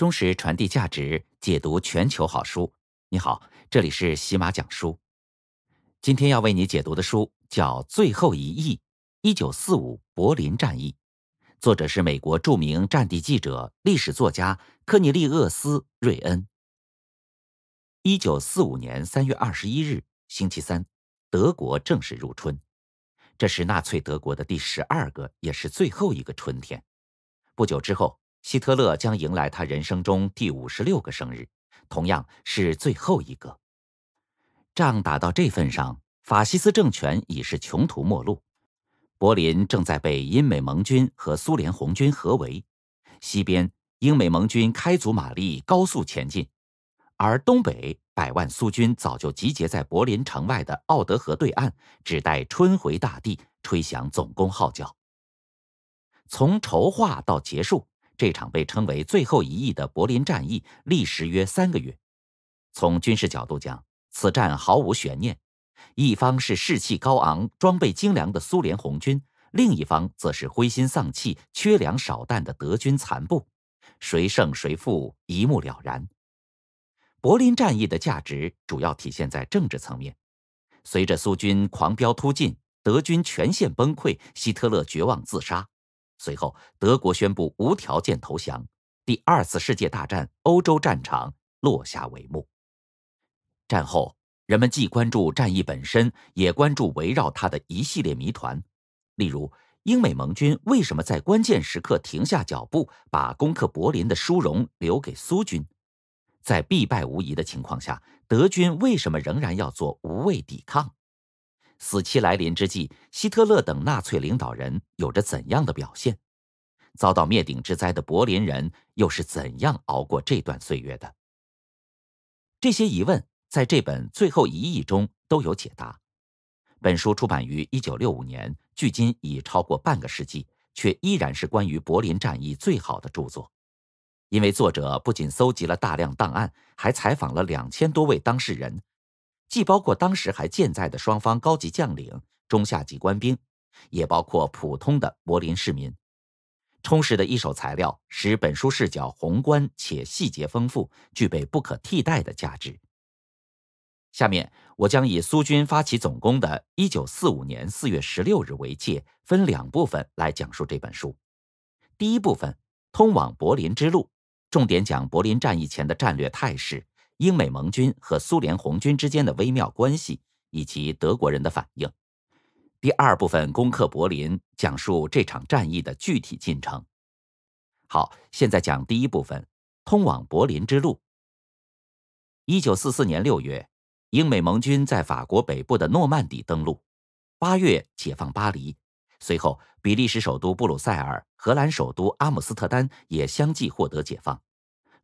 忠实传递价值，解读全球好书。你好，这里是喜马讲书。今天要为你解读的书叫《最后一役：一九四五柏林战役》，作者是美国著名战地记者、历史作家科尼利厄斯·瑞恩。一九四五年三月二十一日，星期三，德国正式入春。这是纳粹德国的第十二个，也是最后一个春天。不久之后。希特勒将迎来他人生中第五十六个生日，同样是最后一个。仗打到这份上，法西斯政权已是穷途末路。柏林正在被英美盟军和苏联红军合围，西边英美盟军开足马力高速前进，而东北百万苏军早就集结在柏林城外的奥德河对岸，只待春回大地，吹响总攻号角。从筹划到结束。这场被称为“最后一役”的柏林战役历时约三个月。从军事角度讲，此战毫无悬念：一方是士气高昂、装备精良的苏联红军，另一方则是灰心丧气、缺粮少弹的德军残部，谁胜谁负一目了然。柏林战役的价值主要体现在政治层面。随着苏军狂飙突进，德军全线崩溃，希特勒绝望自杀。随后，德国宣布无条件投降，第二次世界大战欧洲战场落下帷幕。战后，人们既关注战役本身，也关注围绕它的一系列谜团，例如英美盟军为什么在关键时刻停下脚步，把攻克柏林的殊荣留给苏军？在必败无疑的情况下，德军为什么仍然要做无畏抵抗？死期来临之际，希特勒等纳粹领导人有着怎样的表现？遭到灭顶之灾的柏林人又是怎样熬过这段岁月的？这些疑问在这本最后一役中都有解答。本书出版于一九六五年，距今已超过半个世纪，却依然是关于柏林战役最好的著作，因为作者不仅搜集了大量档案，还采访了两千多位当事人。既包括当时还健在的双方高级将领、中下级官兵，也包括普通的柏林市民。充实的一手材料使本书视角宏观且细节丰富，具备不可替代的价值。下面我将以苏军发起总攻的1945年4月16日为界，分两部分来讲述这本书。第一部分《通往柏林之路》，重点讲柏林战役前的战略态势。英美盟军和苏联红军之间的微妙关系，以及德国人的反应。第二部分攻克柏林，讲述这场战役的具体进程。好，现在讲第一部分，通往柏林之路。一九四四年六月，英美盟军在法国北部的诺曼底登陆，八月解放巴黎，随后比利时首都布鲁塞尔、荷兰首都阿姆斯特丹也相继获得解放。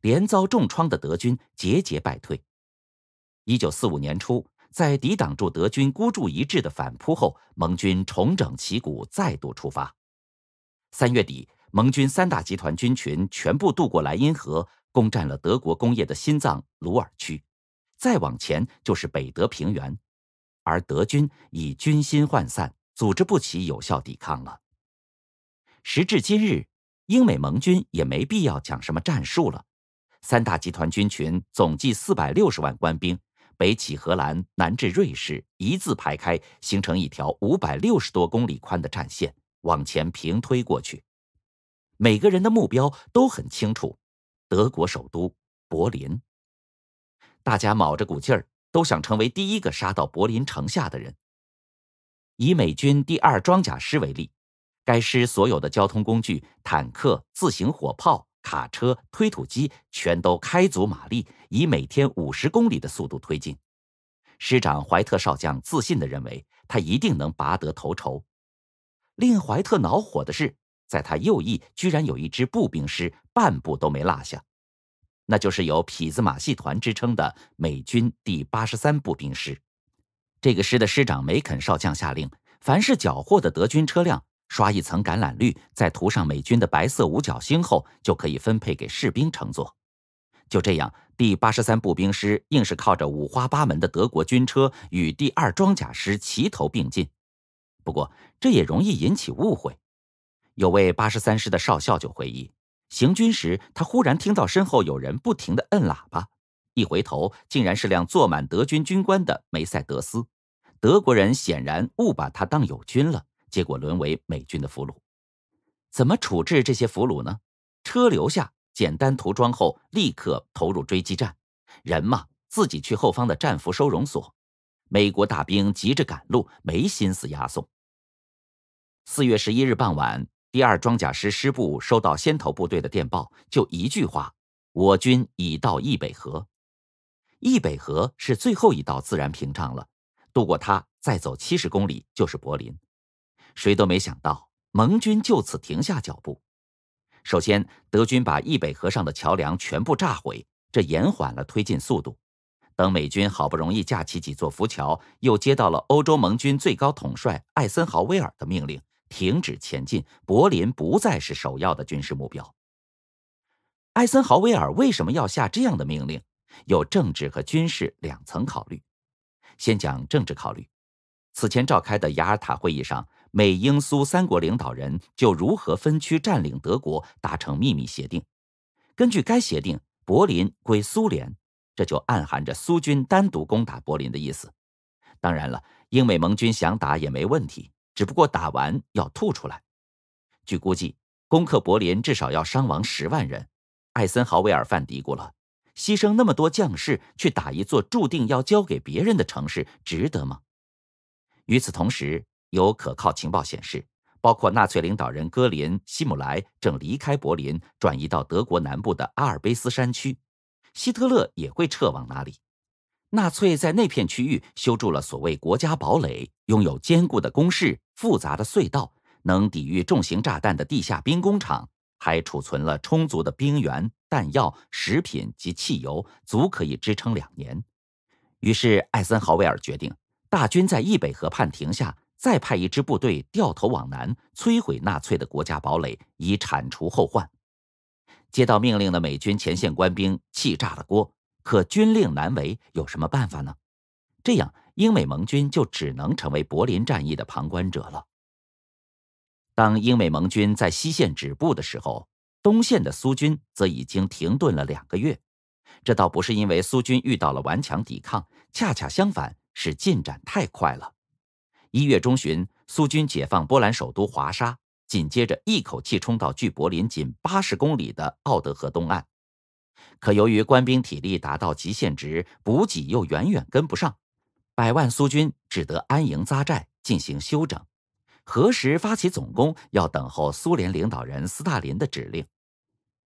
连遭重创的德军节节败退。一九四五年初，在抵挡住德军孤注一掷的反扑后，盟军重整旗鼓，再度出发。三月底，盟军三大集团军群全部渡过莱茵河，攻占了德国工业的心脏鲁尔区。再往前就是北德平原，而德军已军心涣散，组织不起有效抵抗了。时至今日，英美盟军也没必要讲什么战术了。三大集团军群总计四百六十万官兵，北起荷兰，南至瑞士，一字排开，形成一条五百六十多公里宽的战线，往前平推过去。每个人的目标都很清楚：德国首都柏林。大家卯着股劲儿，都想成为第一个杀到柏林城下的人。以美军第二装甲师为例，该师所有的交通工具、坦克、自行火炮。卡车、推土机全都开足马力，以每天五十公里的速度推进。师长怀特少将自信地认为，他一定能拔得头筹。令怀特恼火的是，在他右翼居然有一支步兵师半步都没落下，那就是有“痞子马戏团”之称的美军第八十三步兵师。这个师的师长梅肯少将下令，凡是缴获的德军车辆。刷一层橄榄绿，再涂上美军的白色五角星后，就可以分配给士兵乘坐。就这样，第八十三步兵师硬是靠着五花八门的德国军车与第二装甲师齐头并进。不过，这也容易引起误会。有位八十三师的少校就回忆，行军时他忽然听到身后有人不停的摁喇叭，一回头，竟然是辆坐满德军军官的梅赛德斯。德国人显然误把他当友军了。结果沦为美军的俘虏，怎么处置这些俘虏呢？车留下，简单涂装后立刻投入追击战。人嘛，自己去后方的战俘收容所。美国大兵急着赶路，没心思押送。四月十一日傍晚，第二装甲师师部收到先头部队的电报，就一句话：“我军已到易北河。”易北河是最后一道自然屏障了，渡过它，再走七十公里就是柏林。谁都没想到，盟军就此停下脚步。首先，德军把易北河上的桥梁全部炸毁，这延缓了推进速度。等美军好不容易架起几座浮桥，又接到了欧洲盟军最高统帅艾森豪威尔的命令，停止前进。柏林不再是首要的军事目标。艾森豪威尔为什么要下这样的命令？有政治和军事两层考虑。先讲政治考虑，此前召开的雅尔塔会议上。美英苏三国领导人就如何分区占领德国达成秘密协定。根据该协定，柏林归苏联，这就暗含着苏军单独攻打柏林的意思。当然了，英美盟军想打也没问题，只不过打完要吐出来。据估计，攻克柏林至少要伤亡十万人。艾森豪威尔犯嘀咕了：牺牲那么多将士去打一座注定要交给别人的城市，值得吗？与此同时。有可靠情报显示，包括纳粹领导人戈林、希姆莱正离开柏林，转移到德国南部的阿尔卑斯山区。希特勒也会撤往那里。纳粹在那片区域修筑了所谓国家堡垒，拥有坚固的工事、复杂的隧道，能抵御重型炸弹的地下兵工厂，还储存了充足的兵员、弹药、食品及汽油，足可以支撑两年。于是，艾森豪威尔决定大军在易北河畔停下。再派一支部队掉头往南，摧毁纳粹的国家堡垒，以铲除后患。接到命令的美军前线官兵气炸了锅，可军令难违，有什么办法呢？这样，英美盟军就只能成为柏林战役的旁观者了。当英美盟军在西线止步的时候，东线的苏军则已经停顿了两个月。这倒不是因为苏军遇到了顽强抵抗，恰恰相反，是进展太快了。一月中旬，苏军解放波兰首都华沙，紧接着一口气冲到距柏林仅八十公里的奥德河东岸。可由于官兵体力达到极限值，补给又远远跟不上，百万苏军只得安营扎寨进行休整。何时发起总攻，要等候苏联领导人斯大林的指令。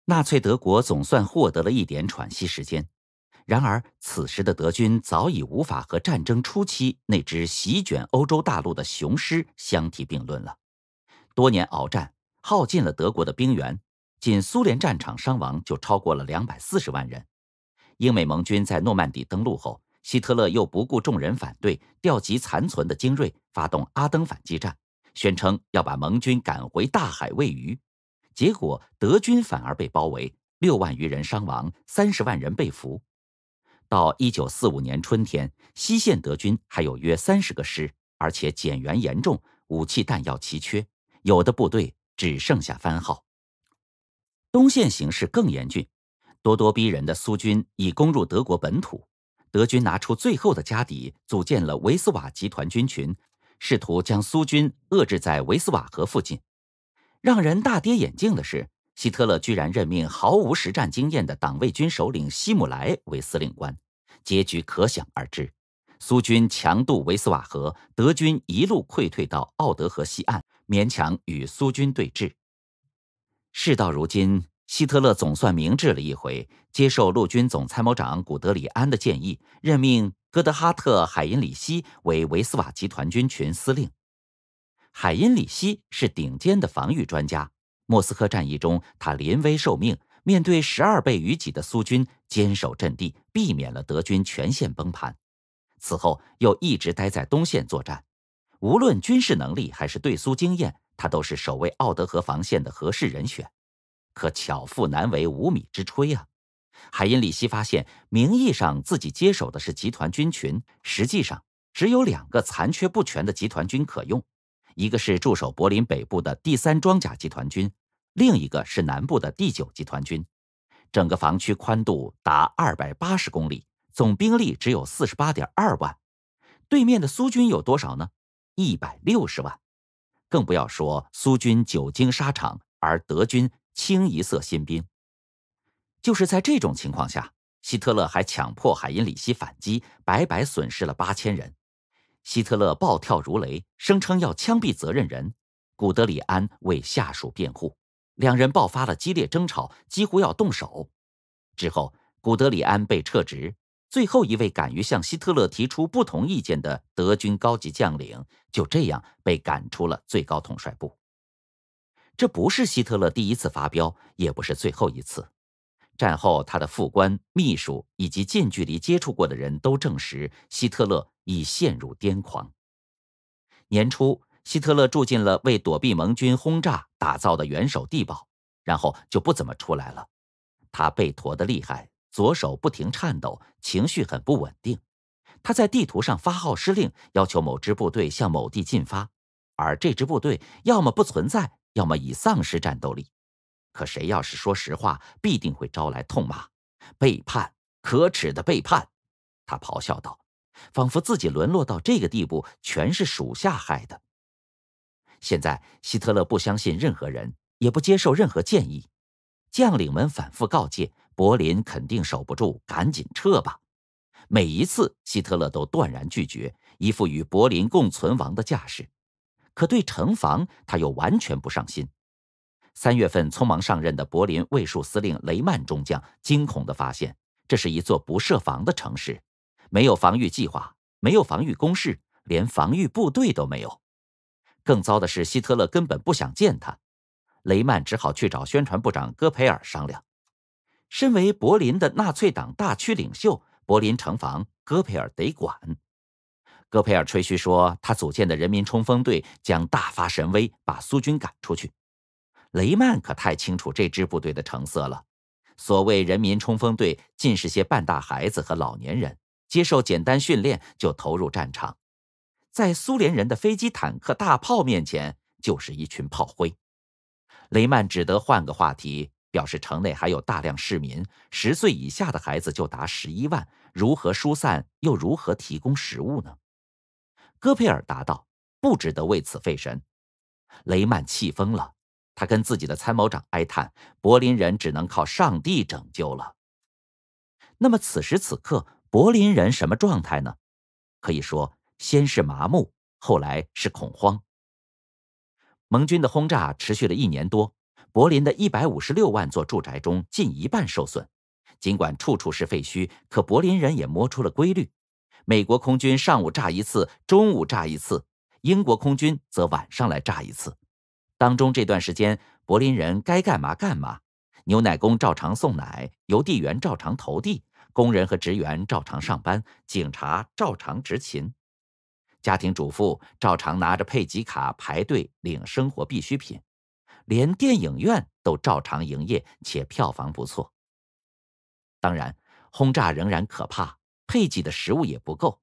纳粹德国总算获得了一点喘息时间。然而，此时的德军早已无法和战争初期那只席卷欧洲大陆的雄狮相提并论了。多年鏖战耗尽了德国的兵员，仅苏联战场伤亡就超过了两百四十万人。英美盟军在诺曼底登陆后，希特勒又不顾众人反对，调集残存的精锐发动阿登反击战，宣称要把盟军赶回大海喂鱼。结果，德军反而被包围，六万余人伤亡，三十万人被俘。到一九四五年春天，西线德军还有约三十个师，而且减员严重，武器弹药奇缺，有的部队只剩下番号。东线形势更严峻，咄咄逼人的苏军已攻入德国本土，德军拿出最后的家底，组建了维斯瓦集团军群，试图将苏军遏制在维斯瓦河附近。让人大跌眼镜的是。希特勒居然任命毫无实战经验的党卫军首领希姆莱为司令官，结局可想而知。苏军强渡维斯瓦河，德军一路溃退到奥德河西岸，勉强与苏军对峙。事到如今，希特勒总算明智了一回，接受陆军总参谋长古德里安的建议，任命哥德哈特·海因里希为维斯瓦集团军群司令。海因里希是顶尖的防御专家。莫斯科战役中，他临危受命，面对十二倍于己的苏军，坚守阵地，避免了德军全线崩盘。此后又一直待在东线作战，无论军事能力还是对苏经验，他都是守卫奥德河防线的合适人选。可巧妇难为无米之炊啊！海因里希发现，名义上自己接手的是集团军群，实际上只有两个残缺不全的集团军可用，一个是驻守柏林北部的第三装甲集团军。另一个是南部的第九集团军，整个防区宽度达二百八十公里，总兵力只有四十八点二万。对面的苏军有多少呢？一百六十万。更不要说苏军久经沙场，而德军清一色新兵。就是在这种情况下，希特勒还强迫海因里希反击，白白损失了八千人。希特勒暴跳如雷，声称要枪毙责任人。古德里安为下属辩护。两人爆发了激烈争吵，几乎要动手。之后，古德里安被撤职，最后一位敢于向希特勒提出不同意见的德军高级将领就这样被赶出了最高统帅部。这不是希特勒第一次发飙，也不是最后一次。战后，他的副官、秘书以及近距离接触过的人都证实，希特勒已陷入癫狂。年初。希特勒住进了为躲避盟军轰炸打造的元首地堡，然后就不怎么出来了。他背驼得厉害，左手不停颤抖，情绪很不稳定。他在地图上发号施令，要求某支部队向某地进发，而这支部队要么不存在，要么已丧失战斗力。可谁要是说实话，必定会招来痛骂，背叛，可耻的背叛！他咆哮道，仿佛自己沦落到这个地步，全是属下害的。现在，希特勒不相信任何人，也不接受任何建议。将领们反复告诫，柏林肯定守不住，赶紧撤吧。每一次，希特勒都断然拒绝，一副与柏林共存亡的架势。可对城防，他又完全不上心。三月份匆忙上任的柏林卫戍司令雷曼中将惊恐地发现，这是一座不设防的城市，没有防御计划，没有防御工事，连防御部队都没有。更糟的是，希特勒根本不想见他，雷曼只好去找宣传部长戈培尔商量。身为柏林的纳粹党大区领袖，柏林城防戈培尔得管。戈培尔吹嘘说，他组建的人民冲锋队将大发神威，把苏军赶出去。雷曼可太清楚这支部队的成色了。所谓人民冲锋队，尽是些半大孩子和老年人，接受简单训练就投入战场。在苏联人的飞机、坦克、大炮面前，就是一群炮灰。雷曼只得换个话题，表示城内还有大量市民，十岁以下的孩子就达十一万，如何疏散，又如何提供食物呢？戈佩尔答道：“不值得为此费神。”雷曼气疯了，他跟自己的参谋长哀叹：“柏林人只能靠上帝拯救了。”那么，此时此刻，柏林人什么状态呢？可以说。先是麻木，后来是恐慌。盟军的轰炸持续了一年多，柏林的一百五十六万座住宅中近一半受损。尽管处处是废墟，可柏林人也摸出了规律：美国空军上午炸一次，中午炸一次；英国空军则晚上来炸一次。当中这段时间，柏林人该干嘛干嘛：牛奶工照常送奶，邮递员照常投递，工人和职员照常上班，警察照常执勤。家庭主妇照常拿着配给卡排队领生活必需品，连电影院都照常营业，且票房不错。当然，轰炸仍然可怕，配给的食物也不够，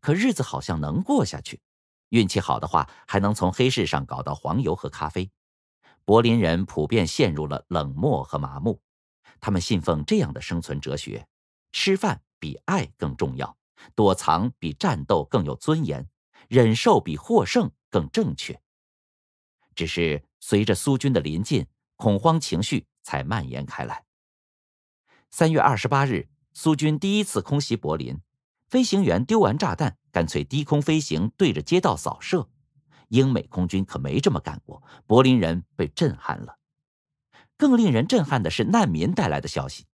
可日子好像能过下去。运气好的话，还能从黑市上搞到黄油和咖啡。柏林人普遍陷入了冷漠和麻木，他们信奉这样的生存哲学：吃饭比爱更重要，躲藏比战斗更有尊严。忍受比获胜更正确。只是随着苏军的临近，恐慌情绪才蔓延开来。三月二十八日，苏军第一次空袭柏林，飞行员丢完炸弹，干脆低空飞行，对着街道扫射。英美空军可没这么干过。柏林人被震撼了。更令人震撼的是难民带来的消息：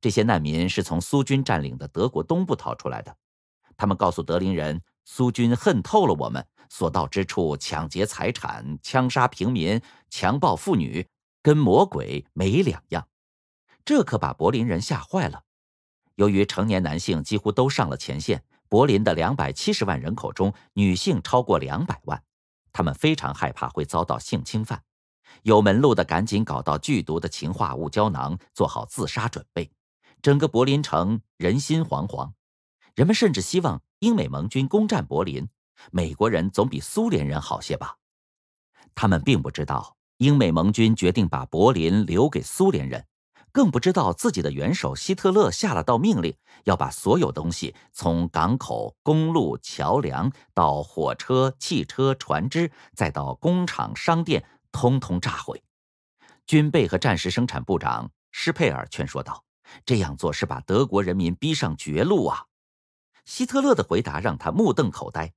这些难民是从苏军占领的德国东部逃出来的。他们告诉德林人。苏军恨透了我们，所到之处抢劫财产、枪杀平民、强暴妇女，跟魔鬼没两样。这可把柏林人吓坏了。由于成年男性几乎都上了前线，柏林的两百七十万人口中，女性超过两百万。他们非常害怕会遭到性侵犯，有门路的赶紧搞到剧毒的氰化物胶囊，做好自杀准备。整个柏林城人心惶惶，人们甚至希望。英美盟军攻占柏林，美国人总比苏联人好些吧？他们并不知道，英美盟军决定把柏林留给苏联人，更不知道自己的元首希特勒下了道命令，要把所有东西从港口、公路、桥梁到火车、汽车、船只，再到工厂、商店，通通炸毁。军备和战时生产部长施佩尔劝说道：“这样做是把德国人民逼上绝路啊！”希特勒的回答让他目瞪口呆：“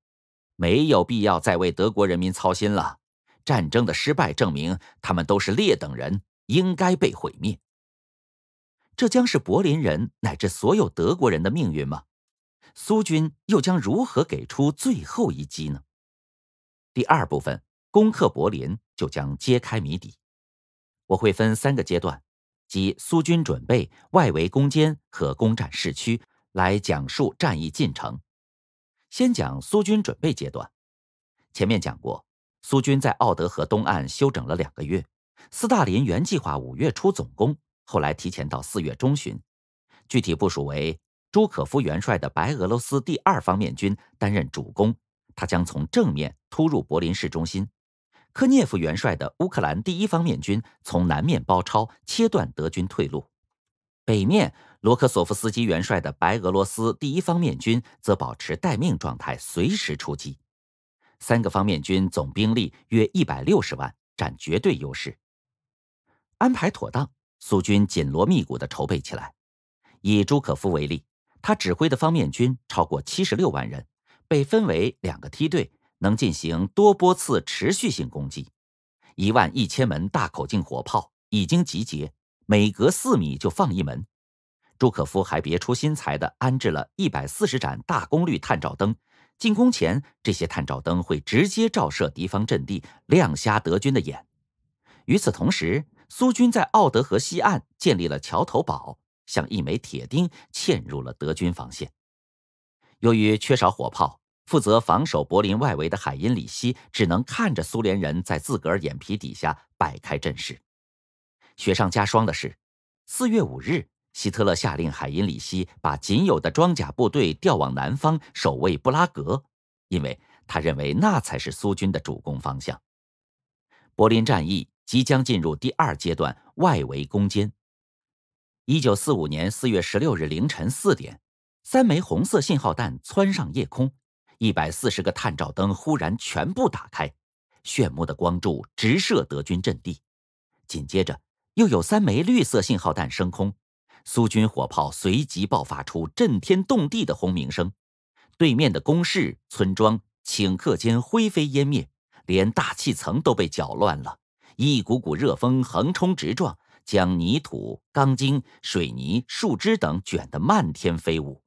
没有必要再为德国人民操心了，战争的失败证明他们都是劣等人，应该被毁灭。”这将是柏林人乃至所有德国人的命运吗？苏军又将如何给出最后一击呢？第二部分攻克柏林就将揭开谜底。我会分三个阶段，即苏军准备、外围攻坚和攻占市区。来讲述战役进程，先讲苏军准备阶段。前面讲过，苏军在奥德河东岸休整了两个月。斯大林原计划五月初总攻，后来提前到四月中旬。具体部署为：朱可夫元帅的白俄罗斯第二方面军担任主攻，他将从正面突入柏林市中心；科涅夫元帅的乌克兰第一方面军从南面包抄，切断德军退路；北面。罗科索夫斯基元帅的白俄罗斯第一方面军则保持待命状态，随时出击。三个方面军总兵力约一百六十万，占绝对优势。安排妥当，苏军紧锣密鼓地筹备起来。以朱可夫为例，他指挥的方面军超过七十六万人，被分为两个梯队，能进行多波次持续性攻击。一万一千门大口径火炮已经集结，每隔四米就放一门。朱可夫还别出心裁地安置了一百四十盏大功率探照灯，进攻前，这些探照灯会直接照射敌方阵地，亮瞎德军的眼。与此同时，苏军在奥德河西岸建立了桥头堡，像一枚铁钉嵌入了德军防线。由于缺少火炮，负责防守柏林外围的海因里希只能看着苏联人在自个儿眼皮底下摆开阵势。雪上加霜的是，四月五日。希特勒下令海因里希把仅有的装甲部队调往南方守卫布拉格，因为他认为那才是苏军的主攻方向。柏林战役即将进入第二阶段外围攻坚。一九四五年四月十六日凌晨四点，三枚红色信号弹窜上夜空，一百四十个探照灯忽然全部打开，炫目的光柱直射德军阵地。紧接着，又有三枚绿色信号弹升空。苏军火炮随即爆发出震天动地的轰鸣声，对面的工事、村庄顷刻间灰飞烟灭，连大气层都被搅乱了。一股股热风横冲直撞，将泥土、钢筋、水泥、树枝等卷得漫天飞舞。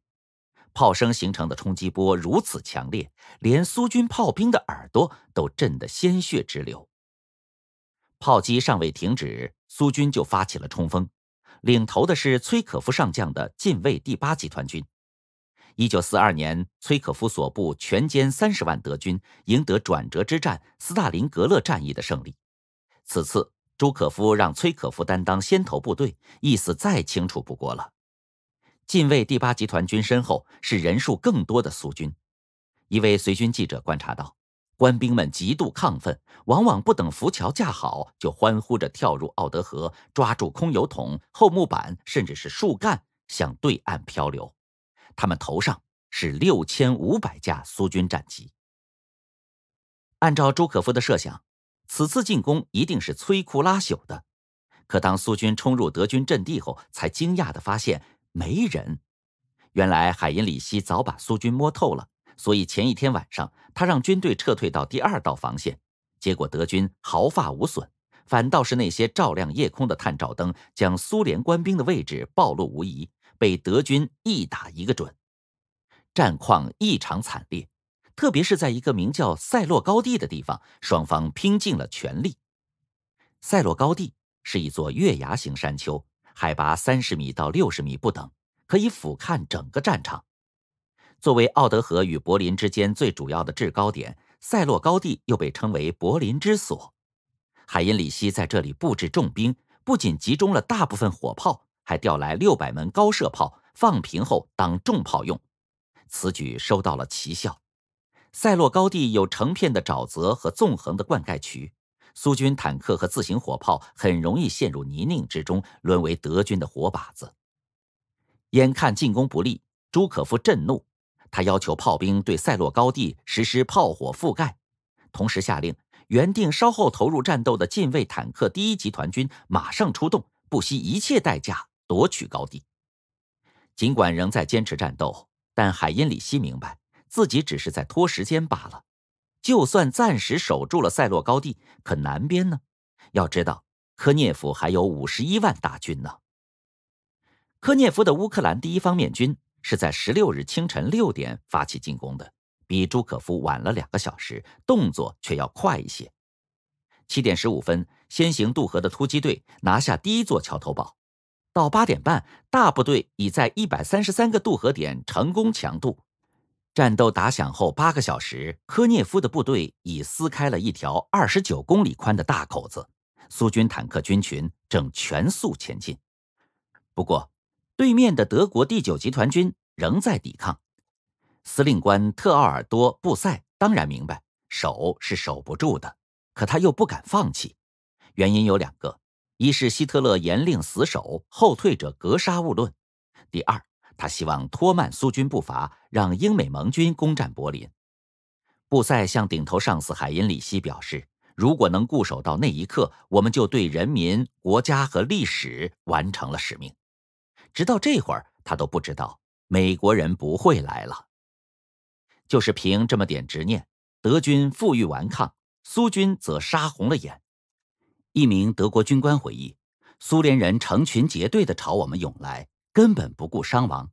炮声形成的冲击波如此强烈，连苏军炮兵的耳朵都震得鲜血直流。炮击尚未停止，苏军就发起了冲锋。领头的是崔可夫上将的近卫第八集团军。一九四二年，崔可夫所部全歼三十万德军，赢得转折之战——斯大林格勒战役的胜利。此次朱可夫让崔可夫担当先头部队，意思再清楚不过了。近卫第八集团军身后是人数更多的苏军。一位随军记者观察到。官兵们极度亢奋，往往不等浮桥架好，就欢呼着跳入奥德河，抓住空油桶、厚木板，甚至是树干，向对岸漂流。他们头上是六千五百架苏军战机。按照朱可夫的设想，此次进攻一定是摧枯拉朽的。可当苏军冲入德军阵地后，才惊讶的发现没人。原来海因里希早把苏军摸透了。所以前一天晚上，他让军队撤退到第二道防线，结果德军毫发无损，反倒是那些照亮夜空的探照灯将苏联官兵的位置暴露无遗，被德军一打一个准。战况异常惨烈，特别是在一个名叫塞洛高地的地方，双方拼尽了全力。塞洛高地是一座月牙形山丘，海拔三十米到六十米不等，可以俯瞰整个战场。作为奥德河与柏林之间最主要的制高点，塞洛高地又被称为柏林之所。海因里希在这里布置重兵，不仅集中了大部分火炮，还调来六百门高射炮，放平后当重炮用。此举收到了奇效。塞洛高地有成片的沼泽和纵横的灌溉渠，苏军坦克和自行火炮很容易陷入泥泞之中，沦为德军的活靶子。眼看进攻不利，朱可夫震怒。他要求炮兵对塞洛高地实施炮火覆盖，同时下令原定稍后投入战斗的近卫坦克第一集团军马上出动，不惜一切代价夺取高地。尽管仍在坚持战斗，但海因里希明白自己只是在拖时间罢了。就算暂时守住了塞洛高地，可南边呢？要知道，科涅夫还有五十一万大军呢。科涅夫的乌克兰第一方面军。是在十六日清晨六点发起进攻的，比朱可夫晚了两个小时，动作却要快一些。七点十五分，先行渡河的突击队拿下第一座桥头堡。到八点半，大部队已在一百三十三个渡河点成功强渡。战斗打响后八个小时，科涅夫的部队已撕开了一条二十九公里宽的大口子，苏军坦克军群正全速前进。不过，对面的德国第九集团军仍在抵抗。司令官特奥尔多·布塞当然明白，守是守不住的，可他又不敢放弃。原因有两个：一是希特勒严令死守，后退者格杀勿论；第二，他希望拖慢苏军步伐，让英美盟军攻占柏林。布塞向顶头上司海因里希表示：“如果能固守到那一刻，我们就对人民、国家和历史完成了使命。”直到这会儿，他都不知道美国人不会来了。就是凭这么点执念，德军负隅顽抗，苏军则杀红了眼。一名德国军官回忆：“苏联人成群结队地朝我们涌来，根本不顾伤亡。”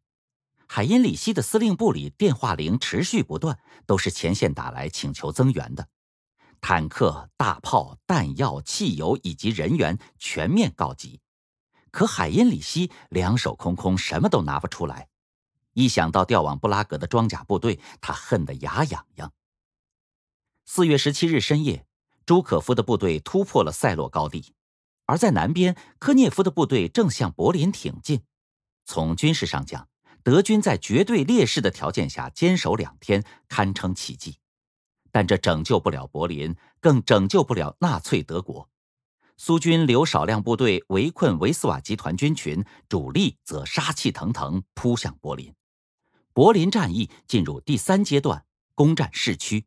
海因里希的司令部里电话铃持续不断，都是前线打来请求增援的。坦克、大炮、弹药、汽油以及人员全面告急。可海因里希两手空空，什么都拿不出来。一想到调往布拉格的装甲部队，他恨得牙痒痒。四月十七日深夜，朱可夫的部队突破了塞洛高地，而在南边，科涅夫的部队正向柏林挺进。从军事上讲，德军在绝对劣势的条件下坚守两天，堪称奇迹。但这拯救不了柏林，更拯救不了纳粹德国。苏军留少量部队围困维斯瓦集团军群，主力则杀气腾腾扑向柏林。柏林战役进入第三阶段，攻占市区。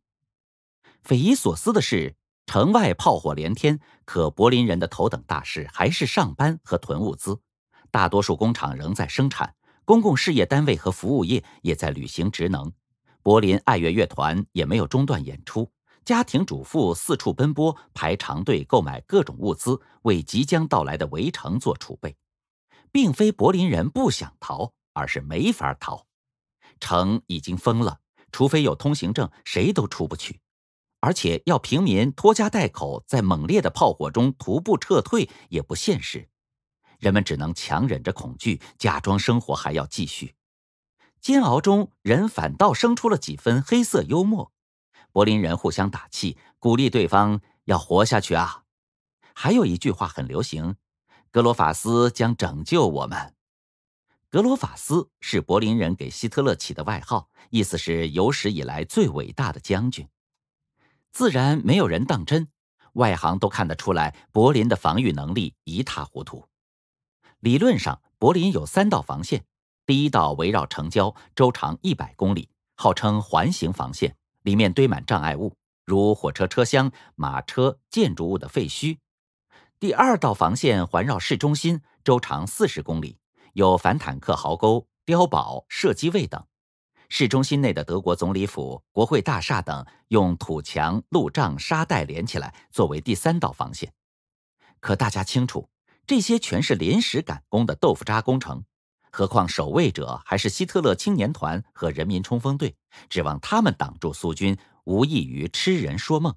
匪夷所思的是，城外炮火连天，可柏林人的头等大事还是上班和囤物资。大多数工厂仍在生产，公共事业单位和服务业也在履行职能。柏林爱乐乐团也没有中断演出。家庭主妇四处奔波，排长队购买各种物资，为即将到来的围城做储备，并非柏林人不想逃，而是没法逃。城已经封了，除非有通行证，谁都出不去。而且要平民拖家带口在猛烈的炮火中徒步撤退，也不现实。人们只能强忍着恐惧，假装生活还要继续。煎熬中，人反倒生出了几分黑色幽默。柏林人互相打气，鼓励对方要活下去啊！还有一句话很流行：“格罗法斯将拯救我们。”格罗法斯是柏林人给希特勒起的外号，意思是有史以来最伟大的将军。自然没有人当真，外行都看得出来，柏林的防御能力一塌糊涂。理论上，柏林有三道防线，第一道围绕城郊，周长一百公里，号称环形防线。里面堆满障碍物，如火车车厢、马车、建筑物的废墟。第二道防线环绕市中心，周长四十公里，有反坦克壕沟、碉堡、射击位等。市中心内的德国总理府、国会大厦等，用土墙、路障、沙袋连起来，作为第三道防线。可大家清楚，这些全是临时赶工的豆腐渣工程。何况守卫者还是希特勒青年团和人民冲锋队，指望他们挡住苏军，无异于痴人说梦。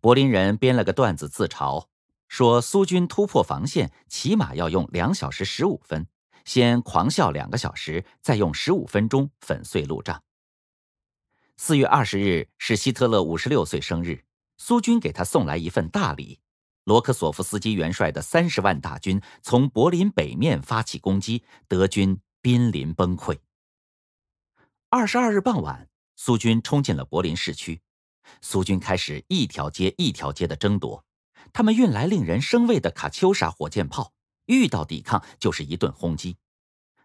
柏林人编了个段子自嘲，说苏军突破防线起码要用两小时十五分，先狂笑两个小时，再用十五分钟粉碎路障。四月二十日是希特勒五十六岁生日，苏军给他送来一份大礼。罗科索夫斯基元帅的三十万大军从柏林北面发起攻击，德军濒临崩溃。二十二日傍晚，苏军冲进了柏林市区，苏军开始一条街一条街的争夺。他们运来令人生畏的卡秋莎火箭炮，遇到抵抗就是一顿轰击。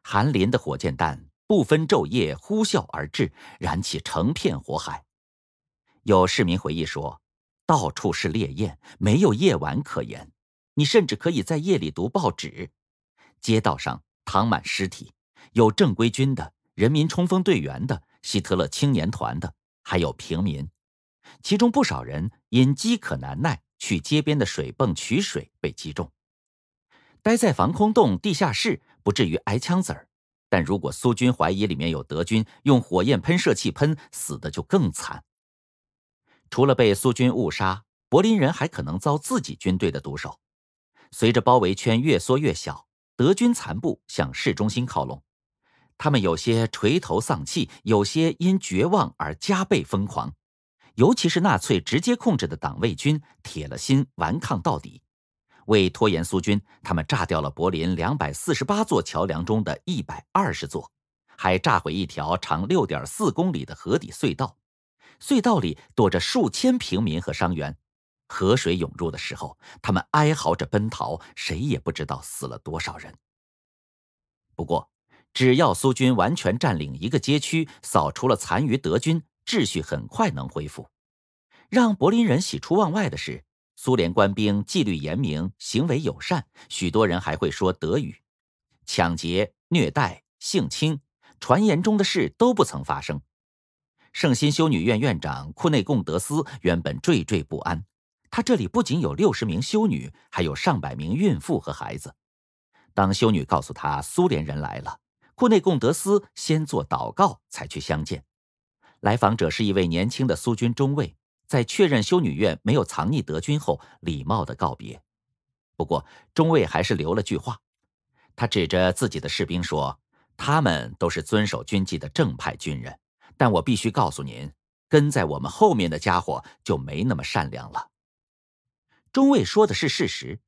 韩林的火箭弹不分昼夜呼啸而至，燃起成片火海。有市民回忆说。到处是烈焰，没有夜晚可言。你甚至可以在夜里读报纸。街道上躺满尸体，有正规军的、人民冲锋队员的、希特勒青年团的，还有平民。其中不少人因饥渴难耐，去街边的水泵取水，被击中。待在防空洞地下室，不至于挨枪子儿；但如果苏军怀疑里面有德军，用火焰喷射器喷，死的就更惨。除了被苏军误杀，柏林人还可能遭自己军队的毒手。随着包围圈越缩越小，德军残部向市中心靠拢。他们有些垂头丧气，有些因绝望而加倍疯狂。尤其是纳粹直接控制的党卫军，铁了心顽抗到底。为拖延苏军，他们炸掉了柏林两百四十八座桥梁中的一百二十座，还炸毁一条长六点四公里的河底隧道。隧道里躲着数千平民和伤员，河水涌入的时候，他们哀嚎着奔逃，谁也不知道死了多少人。不过，只要苏军完全占领一个街区，扫除了残余德军，秩序很快能恢复。让柏林人喜出望外的是，苏联官兵纪律严明，行为友善，许多人还会说德语，抢劫、虐待、性侵，传言中的事都不曾发生。圣心修女院院长库内贡德斯原本惴惴不安，他这里不仅有六十名修女，还有上百名孕妇和孩子。当修女告诉他苏联人来了，库内贡德斯先做祷告，才去相见。来访者是一位年轻的苏军中尉，在确认修女院没有藏匿德军后，礼貌地告别。不过，中尉还是留了句话，他指着自己的士兵说：“他们都是遵守军纪的正派军人。”但我必须告诉您，跟在我们后面的家伙就没那么善良了。中尉说的是事实。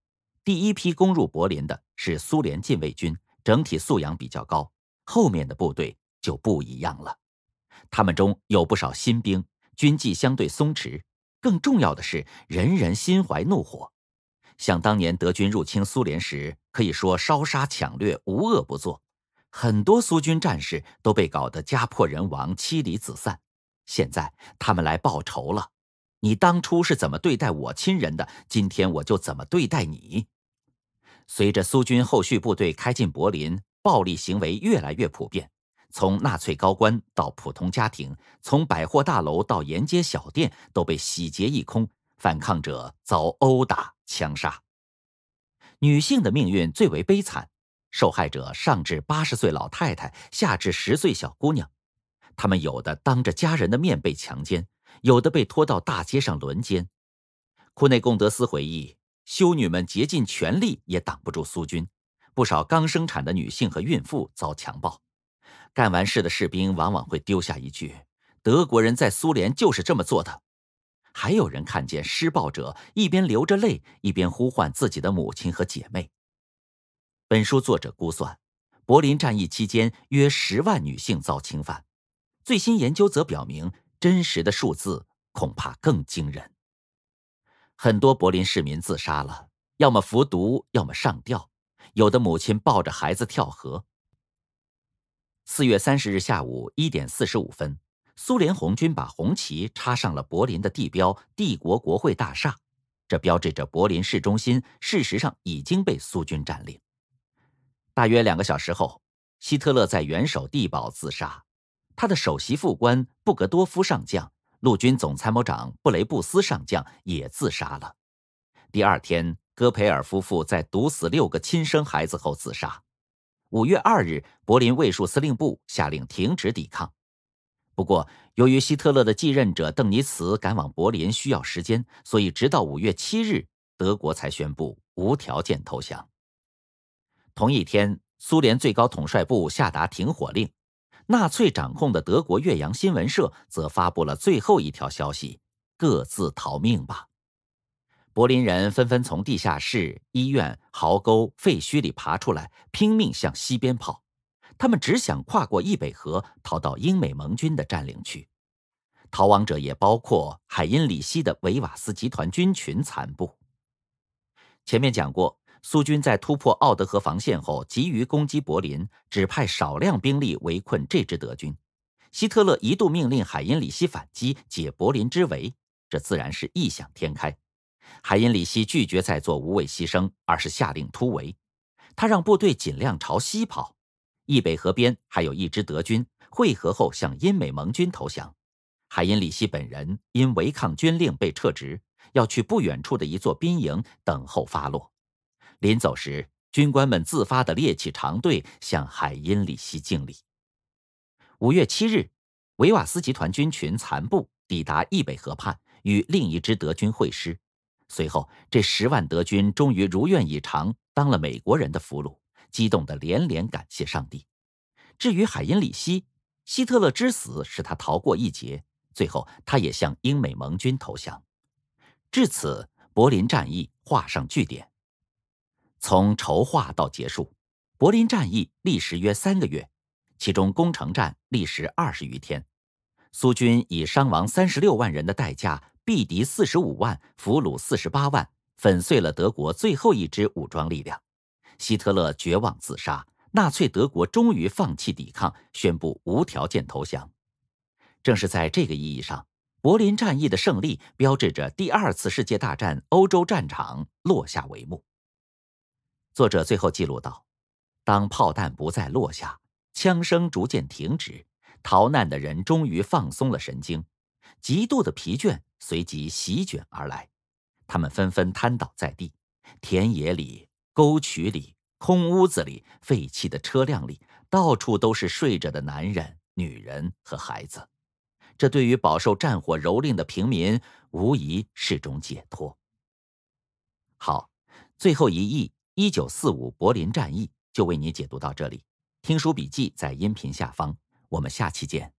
第一批攻入柏林的是苏联近卫军，整体素养比较高；后面的部队就不一样了，他们中有不少新兵，军纪相对松弛。更重要的是，人人心怀怒火。想当年德军入侵苏联时，可以说烧杀抢掠，无恶不作。很多苏军战士都被搞得家破人亡、妻离子散，现在他们来报仇了。你当初是怎么对待我亲人的，今天我就怎么对待你。随着苏军后续部队开进柏林，暴力行为越来越普遍，从纳粹高官到普通家庭，从百货大楼到沿街小店都被洗劫一空，反抗者遭殴打、枪杀。女性的命运最为悲惨。受害者上至八十岁老太太，下至十岁小姑娘，他们有的当着家人的面被强奸，有的被拖到大街上轮奸。库内贡德斯回忆，修女们竭尽全力也挡不住苏军，不少刚生产的女性和孕妇遭强暴。干完事的士兵往往会丢下一句：“德国人在苏联就是这么做的。”还有人看见施暴者一边流着泪，一边呼唤自己的母亲和姐妹。本书作者估算，柏林战役期间约十万女性遭侵犯。最新研究则表明，真实的数字恐怕更惊人。很多柏林市民自杀了，要么服毒，要么上吊，有的母亲抱着孩子跳河。四月三十日下午一点四十五分，苏联红军把红旗插上了柏林的地标——帝国国会大厦，这标志着柏林市中心事实上已经被苏军占领。大约两个小时后，希特勒在元首地堡自杀。他的首席副官布格多夫上将、陆军总参谋长布雷布斯上将也自杀了。第二天，戈培尔夫妇在毒死六个亲生孩子后自杀。五月二日，柏林卫戍司令部下令停止抵抗。不过，由于希特勒的继任者邓尼茨赶往柏林需要时间，所以直到五月七日，德国才宣布无条件投降。同一天，苏联最高统帅部下达停火令，纳粹掌控的德国《岳阳新闻社》则发布了最后一条消息：“各自逃命吧！”柏林人纷纷从地下室、医院、壕沟、废墟里爬出来，拼命向西边跑。他们只想跨过易北河，逃到英美盟军的占领区。逃亡者也包括海因里希的维瓦斯集团军群残部。前面讲过。苏军在突破奥德河防线后，急于攻击柏林，只派少量兵力围困这支德军。希特勒一度命令海因里希反击，解柏林之围，这自然是异想天开。海因里希拒绝再做无谓牺牲，而是下令突围。他让部队尽量朝西跑。易北河边还有一支德军汇合后向英美盟军投降。海因里希本人因违抗军令被撤职，要去不远处的一座兵营等候发落。临走时，军官们自发的列起长队向海因里希敬礼。五月七日，维瓦斯集团军群残部抵达易北河畔，与另一支德军会师。随后，这十万德军终于如愿以偿，当了美国人的俘虏，激动地连连感谢上帝。至于海因里希，希特勒之死使他逃过一劫。最后，他也向英美盟军投降。至此，柏林战役画上句点。从筹划到结束，柏林战役历时约三个月，其中攻城战历时二十余天。苏军以伤亡三十六万人的代价，毙敌四十五万，俘虏四十八万，粉碎了德国最后一支武装力量。希特勒绝望自杀，纳粹德国终于放弃抵抗，宣布无条件投降。正是在这个意义上，柏林战役的胜利标志着第二次世界大战欧洲战场落下帷幕。作者最后记录道：“当炮弹不再落下，枪声逐渐停止，逃难的人终于放松了神经，极度的疲倦随即席卷而来，他们纷纷瘫倒在地。田野里、沟渠里、空屋子里、废弃的车辆里，到处都是睡着的男人、女人和孩子。这对于饱受战火蹂躏的平民，无疑是种解脱。好，最后一役一九四五柏林战役就为你解读到这里，听书笔记在音频下方，我们下期见。